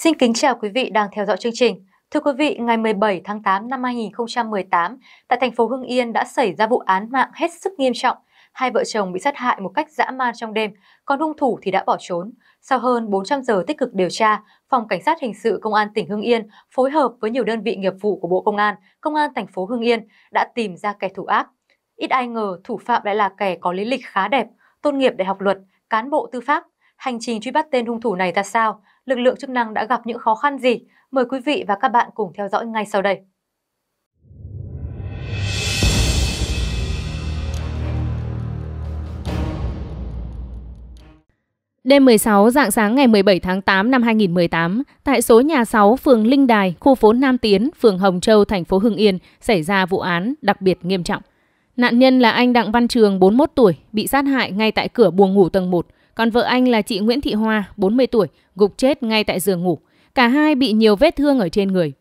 Xin kính chào quý vị đang theo dõi chương trình. Thưa quý vị, ngày 17 tháng 8 năm 2018, tại thành phố Hưng Yên đã xảy ra vụ án mạng hết sức nghiêm trọng. Hai vợ chồng bị sát hại một cách dã man trong đêm, còn hung thủ thì đã bỏ trốn. Sau hơn 400 giờ tích cực điều tra, Phòng Cảnh sát Hình sự Công an tỉnh Hưng Yên phối hợp với nhiều đơn vị nghiệp vụ của Bộ Công an, Công an thành phố Hưng Yên đã tìm ra kẻ thủ ác. Ít ai ngờ thủ phạm lại là kẻ có lý lịch khá đẹp, tôn nghiệp đại học luật, cán bộ tư pháp. Hành trình truy bắt tên hung thủ này ra sao? lực lượng chức năng đã gặp những khó khăn gì? Mời quý vị và các bạn cùng theo dõi ngay sau đây. Đêm 16 dạng sáng ngày 17 tháng 8 năm 2018, tại số nhà 6 phường Linh Đài, khu phố Nam Tiến, phường Hồng Châu, thành phố Hưng Yên xảy ra vụ án đặc biệt nghiêm trọng. Nạn nhân là anh Đặng Văn Trường, 41 tuổi, bị sát hại ngay tại cửa buồng ngủ tầng 1. Còn vợ anh là chị Nguyễn Thị Hoa, 40 tuổi, gục chết ngay tại giường ngủ. Cả hai bị nhiều vết thương ở trên người.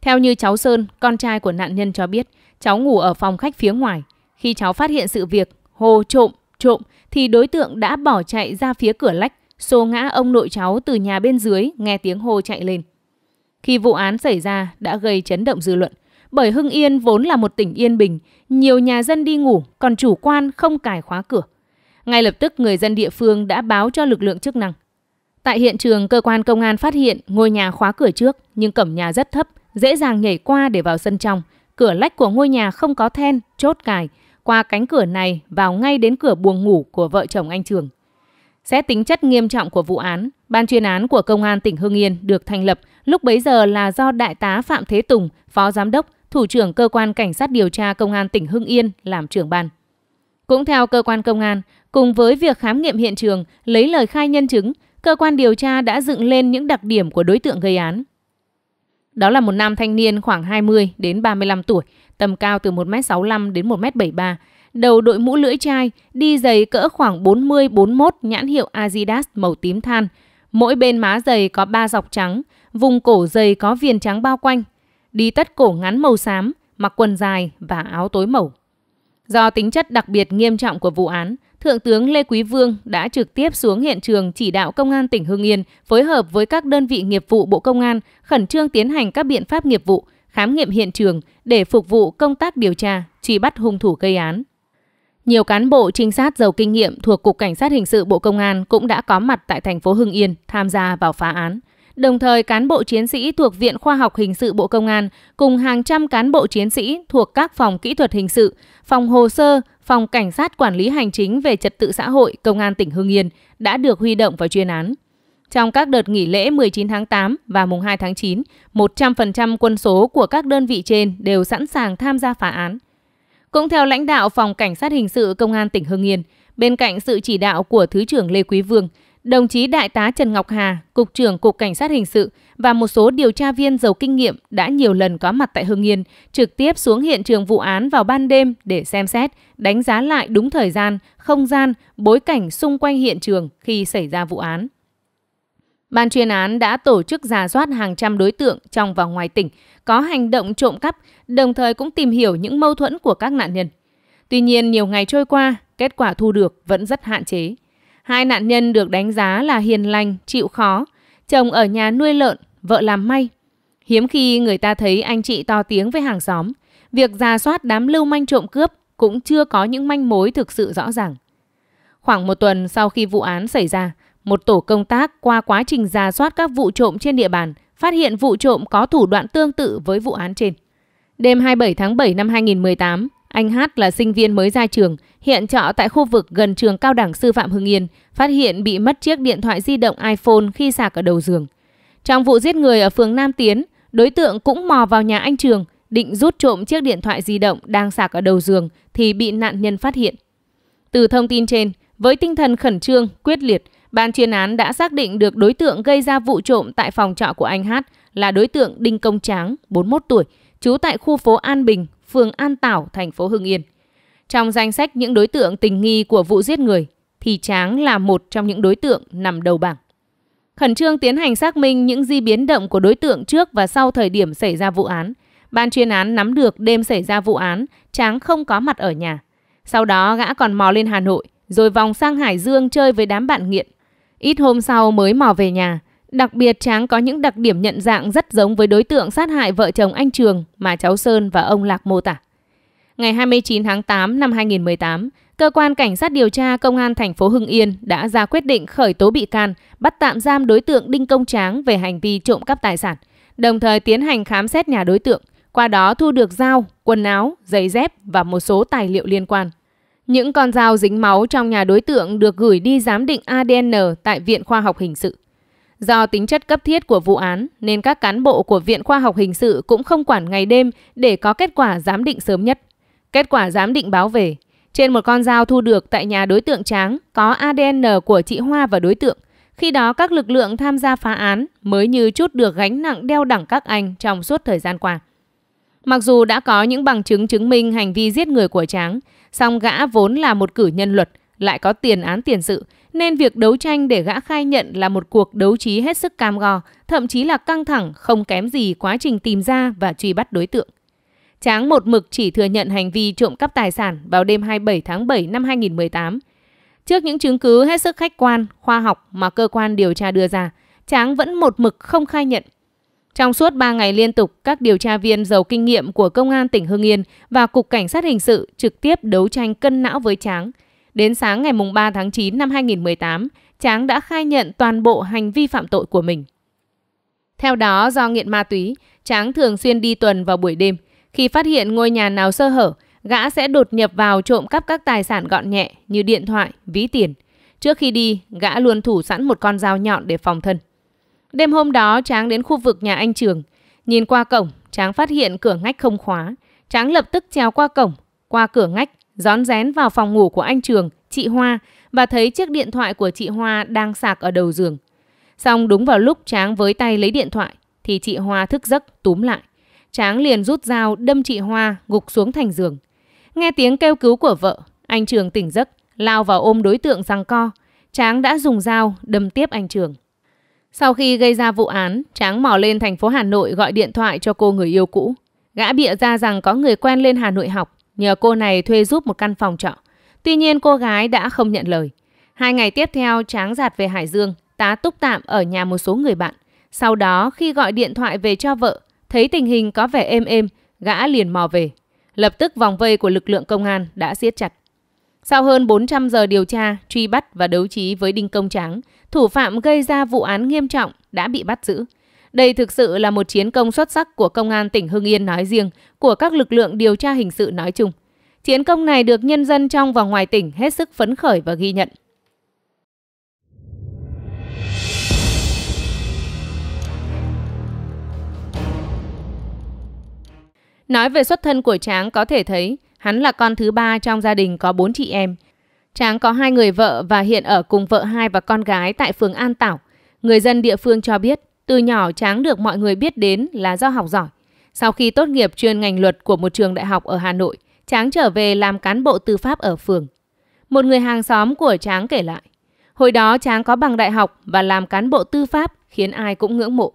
Theo như cháu Sơn, con trai của nạn nhân cho biết, cháu ngủ ở phòng khách phía ngoài. Khi cháu phát hiện sự việc, hô trộm, trộm thì đối tượng đã bỏ chạy ra phía cửa lách, xô ngã ông nội cháu từ nhà bên dưới nghe tiếng hô chạy lên. Khi vụ án xảy ra đã gây chấn động dư luận, bởi Hưng Yên vốn là một tỉnh yên bình, nhiều nhà dân đi ngủ còn chủ quan không cài khóa cửa. Ngay lập tức người dân địa phương đã báo cho lực lượng chức năng. Tại hiện trường, cơ quan công an phát hiện ngôi nhà khóa cửa trước nhưng cổng nhà rất thấp, dễ dàng nhảy qua để vào sân trong. Cửa lách của ngôi nhà không có then, chốt cài. Qua cánh cửa này vào ngay đến cửa buồng ngủ của vợ chồng anh Trường. Xét tính chất nghiêm trọng của vụ án, ban chuyên án của Công an tỉnh Hưng Yên được thành lập lúc bấy giờ là do Đại tá Phạm Thế Tùng, Phó Giám đốc, Thủ trưởng Cơ quan Cảnh sát điều tra Công an tỉnh Hưng Yên làm trưởng ban. Cũng theo cơ quan công an, Cùng với việc khám nghiệm hiện trường, lấy lời khai nhân chứng, cơ quan điều tra đã dựng lên những đặc điểm của đối tượng gây án. Đó là một nam thanh niên khoảng 20 đến 35 tuổi, tầm cao từ 1m65 đến 1m73, đầu đội mũ lưỡi chai, đi giày cỡ khoảng 40-41 nhãn hiệu Adidas màu tím than. Mỗi bên má giày có 3 dọc trắng, vùng cổ giày có viền trắng bao quanh. Đi tất cổ ngắn màu xám, mặc quần dài và áo tối màu. Do tính chất đặc biệt nghiêm trọng của vụ án, Thượng tướng Lê Quý Vương đã trực tiếp xuống hiện trường chỉ đạo Công an tỉnh Hưng Yên phối hợp với các đơn vị nghiệp vụ Bộ Công an khẩn trương tiến hành các biện pháp nghiệp vụ, khám nghiệm hiện trường để phục vụ công tác điều tra, truy bắt hung thủ gây án. Nhiều cán bộ trinh sát giàu kinh nghiệm thuộc Cục Cảnh sát Hình sự Bộ Công an cũng đã có mặt tại thành phố Hưng Yên tham gia vào phá án. Đồng thời, cán bộ chiến sĩ thuộc Viện Khoa học Hình sự Bộ Công an cùng hàng trăm cán bộ chiến sĩ thuộc các phòng kỹ thuật hình sự, phòng hồ sơ, phòng cảnh sát quản lý hành chính về trật tự xã hội Công an tỉnh Hưng Yên đã được huy động vào chuyên án. Trong các đợt nghỉ lễ 19 tháng 8 và mùng 2 tháng 9, 100% quân số của các đơn vị trên đều sẵn sàng tham gia phá án. Cũng theo lãnh đạo Phòng Cảnh sát Hình sự Công an tỉnh Hưng Yên, bên cạnh sự chỉ đạo của Thứ trưởng Lê Quý Vương, Đồng chí Đại tá Trần Ngọc Hà, Cục trưởng Cục Cảnh sát Hình sự và một số điều tra viên giàu kinh nghiệm đã nhiều lần có mặt tại Hưng Yên, trực tiếp xuống hiện trường vụ án vào ban đêm để xem xét, đánh giá lại đúng thời gian, không gian, bối cảnh xung quanh hiện trường khi xảy ra vụ án. Ban chuyên án đã tổ chức giả soát hàng trăm đối tượng trong và ngoài tỉnh có hành động trộm cắp, đồng thời cũng tìm hiểu những mâu thuẫn của các nạn nhân. Tuy nhiên, nhiều ngày trôi qua, kết quả thu được vẫn rất hạn chế. Hai nạn nhân được đánh giá là hiền lành, chịu khó, chồng ở nhà nuôi lợn, vợ làm may. Hiếm khi người ta thấy anh chị to tiếng với hàng xóm, việc ra soát đám lưu manh trộm cướp cũng chưa có những manh mối thực sự rõ ràng. Khoảng một tuần sau khi vụ án xảy ra, một tổ công tác qua quá trình ra soát các vụ trộm trên địa bàn phát hiện vụ trộm có thủ đoạn tương tự với vụ án trên. Đêm 27 tháng 7 năm 2018, anh Hát là sinh viên mới ra trường, hiện trọ tại khu vực gần trường cao đẳng sư phạm Hưng Yên, phát hiện bị mất chiếc điện thoại di động iPhone khi sạc ở đầu giường. Trong vụ giết người ở phường Nam Tiến, đối tượng cũng mò vào nhà anh Trường, định rút trộm chiếc điện thoại di động đang sạc ở đầu giường thì bị nạn nhân phát hiện. Từ thông tin trên, với tinh thần khẩn trương, quyết liệt, ban chuyên án đã xác định được đối tượng gây ra vụ trộm tại phòng trọ của anh Hát là đối tượng Đinh Công Tráng, 41 tuổi, trú tại khu phố An Bình, phường An Tảo, thành phố Hưng Yên. Trong danh sách những đối tượng tình nghi của vụ giết người, thì Tráng là một trong những đối tượng nằm đầu bảng. Khẩn trương tiến hành xác minh những di biến động của đối tượng trước và sau thời điểm xảy ra vụ án. Ban chuyên án nắm được đêm xảy ra vụ án, Tráng không có mặt ở nhà. Sau đó gã còn mò lên Hà Nội, rồi vòng sang Hải Dương chơi với đám bạn nghiện. Ít hôm sau mới mò về nhà, Đặc biệt Tráng có những đặc điểm nhận dạng rất giống với đối tượng sát hại vợ chồng anh Trường mà cháu Sơn và ông Lạc mô tả. Ngày 29 tháng 8 năm 2018, cơ quan cảnh sát điều tra công an thành phố Hưng Yên đã ra quyết định khởi tố bị can, bắt tạm giam đối tượng Đinh Công Tráng về hành vi trộm cắp tài sản, đồng thời tiến hành khám xét nhà đối tượng, qua đó thu được dao, quần áo, giày dép và một số tài liệu liên quan. Những con dao dính máu trong nhà đối tượng được gửi đi giám định ADN tại Viện Khoa học Hình sự. Do tính chất cấp thiết của vụ án nên các cán bộ của Viện Khoa học Hình sự cũng không quản ngày đêm để có kết quả giám định sớm nhất. Kết quả giám định báo về, trên một con dao thu được tại nhà đối tượng Tráng có ADN của chị Hoa và đối tượng. Khi đó các lực lượng tham gia phá án mới như chút được gánh nặng đeo đẳng các anh trong suốt thời gian qua. Mặc dù đã có những bằng chứng chứng minh hành vi giết người của Tráng, song gã vốn là một cử nhân luật, lại có tiền án tiền sự, nên việc đấu tranh để gã khai nhận là một cuộc đấu trí hết sức cam go, thậm chí là căng thẳng không kém gì quá trình tìm ra và truy bắt đối tượng. Tráng một mực chỉ thừa nhận hành vi trộm cắp tài sản vào đêm 27 tháng 7 năm 2018. Trước những chứng cứ hết sức khách quan, khoa học mà cơ quan điều tra đưa ra, Tráng vẫn một mực không khai nhận. Trong suốt 3 ngày liên tục, các điều tra viên giàu kinh nghiệm của Công an tỉnh Hưng Yên và Cục Cảnh sát Hình sự trực tiếp đấu tranh cân não với Tráng – Đến sáng ngày 3 tháng 9 năm 2018, Tráng đã khai nhận toàn bộ hành vi phạm tội của mình. Theo đó, do nghiện ma túy, Tráng thường xuyên đi tuần vào buổi đêm. Khi phát hiện ngôi nhà nào sơ hở, gã sẽ đột nhập vào trộm cắp các tài sản gọn nhẹ như điện thoại, ví tiền. Trước khi đi, gã luôn thủ sẵn một con dao nhọn để phòng thân. Đêm hôm đó, Tráng đến khu vực nhà anh Trường. Nhìn qua cổng, Tráng phát hiện cửa ngách không khóa. Tráng lập tức trèo qua cổng, qua cửa ngách rón rén vào phòng ngủ của anh Trường, chị Hoa và thấy chiếc điện thoại của chị Hoa đang sạc ở đầu giường. Xong đúng vào lúc Tráng với tay lấy điện thoại thì chị Hoa thức giấc túm lại. Tráng liền rút dao đâm chị Hoa gục xuống thành giường. Nghe tiếng kêu cứu của vợ, anh Trường tỉnh giấc, lao vào ôm đối tượng răng co. Tráng đã dùng dao đâm tiếp anh Trường. Sau khi gây ra vụ án, Tráng mò lên thành phố Hà Nội gọi điện thoại cho cô người yêu cũ. Gã bịa ra rằng có người quen lên Hà Nội học, nhờ cô này thuê giúp một căn phòng trọ. Tuy nhiên cô gái đã không nhận lời. Hai ngày tiếp theo Tráng giạt về Hải Dương, tá túc tạm ở nhà một số người bạn. Sau đó khi gọi điện thoại về cho vợ, thấy tình hình có vẻ êm êm, gã liền mò về. Lập tức vòng vây của lực lượng công an đã siết chặt. Sau hơn 400 giờ điều tra, truy bắt và đấu trí với Đinh Công Tráng, thủ phạm gây ra vụ án nghiêm trọng đã bị bắt giữ. Đây thực sự là một chiến công xuất sắc của Công an tỉnh Hưng Yên nói riêng, của các lực lượng điều tra hình sự nói chung. Chiến công này được nhân dân trong và ngoài tỉnh hết sức phấn khởi và ghi nhận. Nói về xuất thân của Tráng có thể thấy, hắn là con thứ ba trong gia đình có bốn chị em. Tráng có hai người vợ và hiện ở cùng vợ hai và con gái tại phường An Tảo. Người dân địa phương cho biết, từ nhỏ Tráng được mọi người biết đến là do học giỏi. Sau khi tốt nghiệp chuyên ngành luật của một trường đại học ở Hà Nội, Tráng trở về làm cán bộ tư pháp ở phường. Một người hàng xóm của Tráng kể lại, hồi đó Tráng có bằng đại học và làm cán bộ tư pháp khiến ai cũng ngưỡng mộ.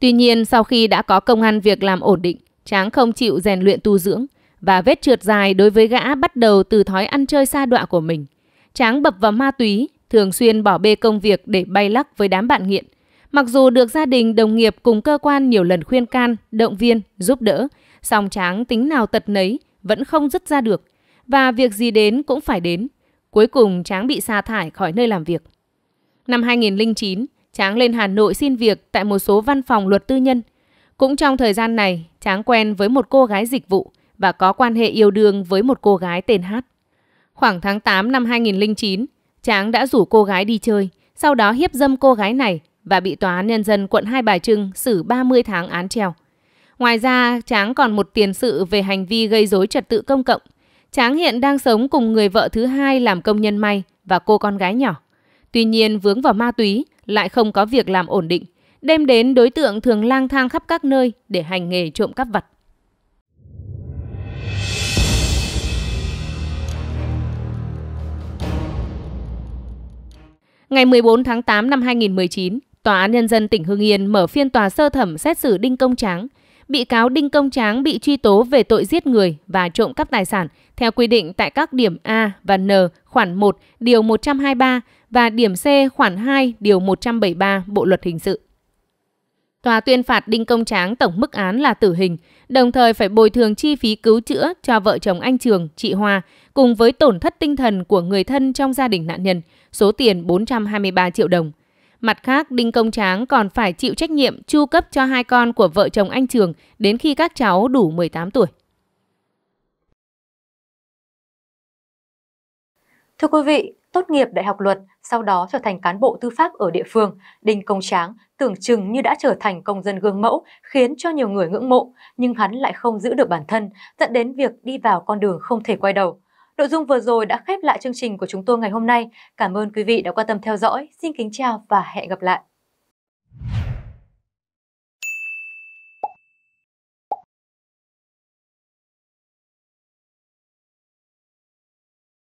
Tuy nhiên, sau khi đã có công ăn việc làm ổn định, Tráng không chịu rèn luyện tu dưỡng và vết trượt dài đối với gã bắt đầu từ thói ăn chơi xa đọa của mình. Tráng bập vào ma túy, thường xuyên bỏ bê công việc để bay lắc với đám bạn nghiện – Mặc dù được gia đình, đồng nghiệp cùng cơ quan nhiều lần khuyên can, động viên, giúp đỡ, song tráng tính nào tật nấy vẫn không dứt ra được và việc gì đến cũng phải đến. Cuối cùng Tráng bị sa thải khỏi nơi làm việc. Năm 2009, Tráng lên Hà Nội xin việc tại một số văn phòng luật tư nhân. Cũng trong thời gian này, Tráng quen với một cô gái dịch vụ và có quan hệ yêu đương với một cô gái tên Hát. Khoảng tháng 8 năm 2009, Tráng đã rủ cô gái đi chơi, sau đó hiếp dâm cô gái này và bị Tòa án Nhân dân quận Hai Bà Trưng xử 30 tháng án treo. Ngoài ra, Tráng còn một tiền sự về hành vi gây dối trật tự công cộng. Tráng hiện đang sống cùng người vợ thứ hai làm công nhân may và cô con gái nhỏ. Tuy nhiên vướng vào ma túy, lại không có việc làm ổn định. đem đến đối tượng thường lang thang khắp các nơi để hành nghề trộm cắp vặt. Ngày 14 tháng 8 năm 2019, Tòa án Nhân dân tỉnh Hưng Yên mở phiên tòa sơ thẩm xét xử Đinh Công Tráng. Bị cáo Đinh Công Tráng bị truy tố về tội giết người và trộm cắp tài sản theo quy định tại các điểm A và N khoản 1 điều 123 và điểm C khoản 2 điều 173 Bộ luật hình sự. Tòa tuyên phạt Đinh Công Tráng tổng mức án là tử hình, đồng thời phải bồi thường chi phí cứu chữa cho vợ chồng anh Trường, chị Hoa, cùng với tổn thất tinh thần của người thân trong gia đình nạn nhân, số tiền 423 triệu đồng. Mặt khác, Đinh Công Tráng còn phải chịu trách nhiệm chu cấp cho hai con của vợ chồng anh Trường đến khi các cháu đủ 18 tuổi. Thưa quý vị, tốt nghiệp đại học luật, sau đó trở thành cán bộ tư pháp ở địa phương, Đinh Công Tráng tưởng chừng như đã trở thành công dân gương mẫu, khiến cho nhiều người ngưỡng mộ, nhưng hắn lại không giữ được bản thân, dẫn đến việc đi vào con đường không thể quay đầu. Nội dung vừa rồi đã khép lại chương trình của chúng tôi ngày hôm nay. Cảm ơn quý vị đã quan tâm theo dõi. Xin kính chào và hẹn gặp lại.